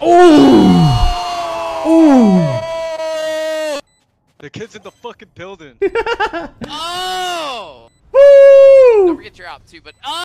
Oh! Ooh! The kid's in the fucking building. oh! Woo! Don't forget your out too, but oh!